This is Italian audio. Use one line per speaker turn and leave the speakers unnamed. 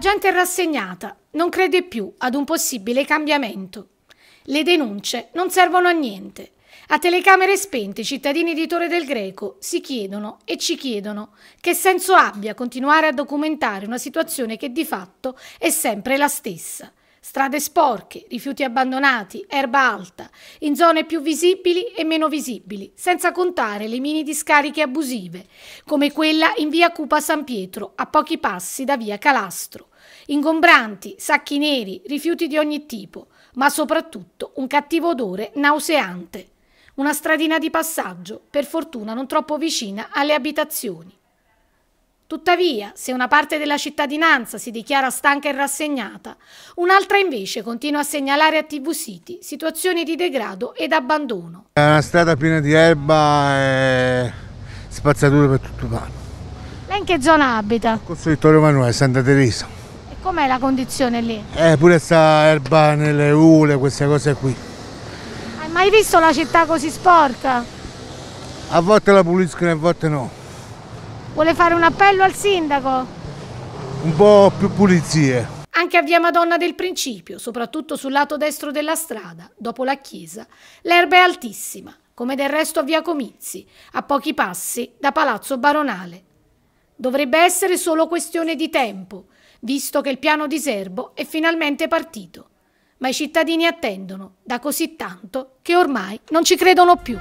La gente è rassegnata, non crede più ad un possibile cambiamento. Le denunce non servono a niente. A telecamere spente i cittadini di Torre del Greco si chiedono e ci chiedono che senso abbia continuare a documentare una situazione che di fatto è sempre la stessa. Strade sporche, rifiuti abbandonati, erba alta, in zone più visibili e meno visibili, senza contare le mini discariche abusive, come quella in via Cupa San Pietro, a pochi passi da via Calastro. Ingombranti, sacchi neri, rifiuti di ogni tipo, ma soprattutto un cattivo odore nauseante. Una stradina di passaggio, per fortuna non troppo vicina alle abitazioni. Tuttavia, se una parte della cittadinanza si dichiara stanca e rassegnata, un'altra invece continua a segnalare a TV City situazioni di degrado ed abbandono.
È una strada piena di erba e spazzature per tutto il l'anno.
Lei in che zona abita? Corso
Vittorio Emanuele, Santa Teresa.
E com'è la condizione lì?
Eh, pure questa erba nelle ule, queste cose qui.
Hai mai visto la città così sporca?
A volte la puliscono e a volte no.
Vuole fare un appello al sindaco?
Un po' più pulizie.
Anche a Via Madonna del Principio, soprattutto sul lato destro della strada, dopo la chiesa, l'erba è altissima, come del resto a Via Comizi, a pochi passi da Palazzo Baronale. Dovrebbe essere solo questione di tempo, visto che il piano di Serbo è finalmente partito. Ma i cittadini attendono da così tanto che ormai non ci credono più.